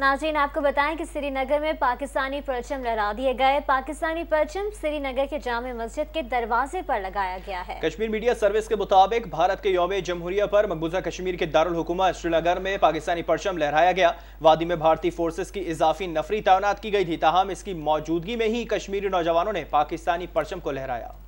नाजीन आपको बताएं कि श्रीनगर में पाकिस्तानी परचम लहरा दिए गए पाकिस्तानी परचम श्रीनगर के जाम मस्जिद के दरवाजे पर लगाया गया है कश्मीर मीडिया सर्विस के मुताबिक भारत के योम जमहूरिया पर मकबूजा कश्मीर के दारुल हुकूमत श्रीनगर में पाकिस्तानी परचम लहराया गया वादी में भारतीय फोर्सेस की इजाफी नफरी तैनात की गई थी तहम इसकी मौजूदगी में ही कश्मीरी नौजवानों ने पाकिस्तानी परचम को लहराया